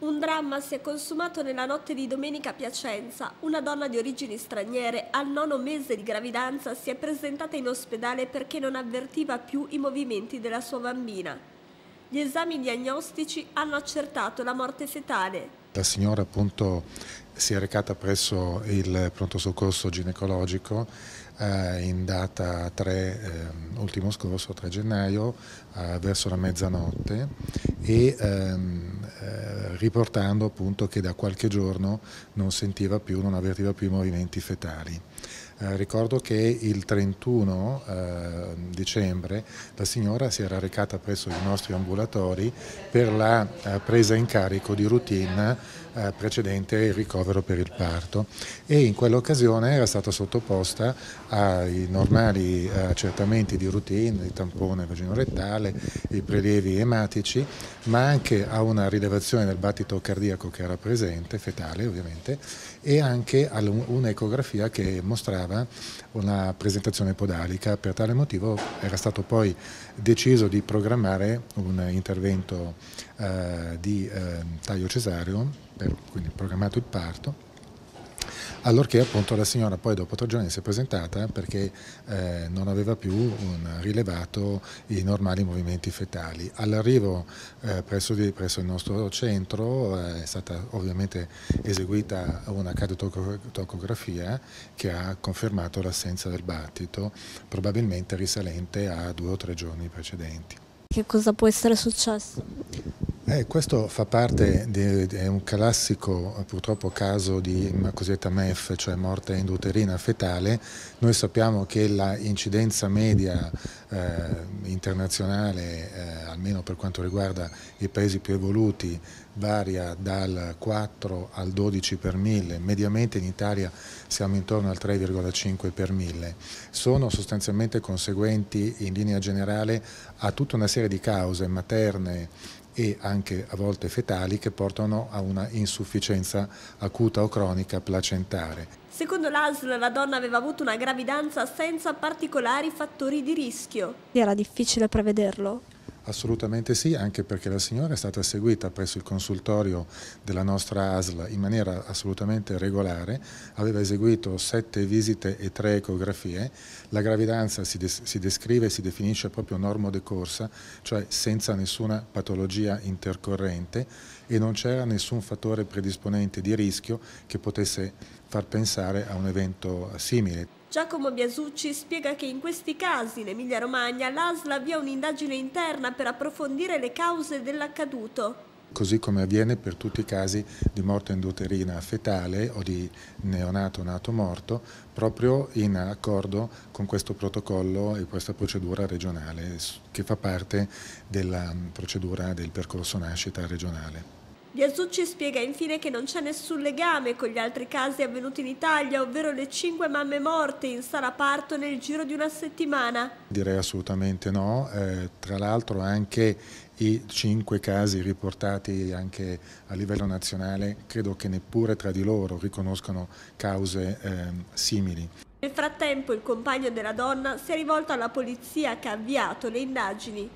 Un dramma si è consumato nella notte di domenica a Piacenza. Una donna di origini straniere al nono mese di gravidanza si è presentata in ospedale perché non avvertiva più i movimenti della sua bambina. Gli esami diagnostici hanno accertato la morte fetale. La signora appunto si è recata presso il pronto soccorso ginecologico eh, in data 3, eh, ultimo scorso, 3 gennaio, eh, verso la mezzanotte e ehm, riportando appunto che da qualche giorno non sentiva più, non avvertiva più i movimenti fetali. Eh, ricordo che il 31 eh, dicembre la signora si era recata presso i nostri ambulatori per la eh, presa in carico di routine eh, precedente il ricovero per il parto e in quell'occasione era stata sottoposta ai normali eh, accertamenti di routine, il tampone vaginorettale, i prelievi ematici, ma anche a una rilevazione del battito cardiaco che era presente, fetale ovviamente, e anche a un'ecografia che mostrava mancava una presentazione podalica, per tale motivo era stato poi deciso di programmare un intervento eh, di eh, taglio cesareo, per, quindi programmato il parto, allorché appunto la signora poi dopo tre giorni si è presentata eh, perché eh, non aveva più rilevato i normali movimenti fetali. All'arrivo eh, presso, presso, il nostro centro eh, è stata ovviamente eseguita una cardiotocografia che ha confermato l'assenza del battito, probabilmente risalente a due o tre giorni precedenti. Che cosa può essere successo? Eh, questo fa parte di, di, un classico purtroppo caso di mm, cosiddetta MEF, cioè morte induterina fetale. Noi sappiamo che l'incidenza media eh, internazionale, eh, almeno per quanto riguarda i paesi più evoluti, varia dal 4 al 12 per mille, mediamente in Italia siamo intorno al 3,5 per mille. Sono sostanzialmente conseguenti in linea generale a tutta una serie di cause materne, e anche a volte fetali che portano a una insufficienza acuta o cronica placentare. Secondo l'ASL la donna aveva avuto una gravidanza senza particolari fattori di rischio. Era difficile prevederlo Assolutamente sì, anche perché la signora è stata seguita presso il consultorio della nostra ASL in maniera assolutamente regolare, aveva eseguito sette visite e tre ecografie, la gravidanza si, des si descrive e si definisce proprio normodecorsa, cioè senza nessuna patologia intercorrente e non c'era nessun fattore predisponente di rischio che potesse far pensare a un evento simile. Giacomo Biasucci spiega che in questi casi in Emilia-Romagna l'ASLA avvia un'indagine interna per approfondire le cause dell'accaduto così come avviene per tutti i casi di morte endoterina fetale o di neonato nato morto, proprio in accordo con questo protocollo e questa procedura regionale che fa parte della mm, procedura del percorso nascita regionale. Biasucci spiega infine che non c'è nessun legame con gli altri casi avvenuti in Italia, ovvero le cinque mamme morte in sala parto nel giro di una settimana. Direi assolutamente no, eh, tra l'altro anche i cinque casi riportati anche a livello nazionale credo che neppure tra di loro riconoscono cause eh, simili. Nel frattempo il compagno della donna si è rivolto alla polizia che ha avviato le indagini.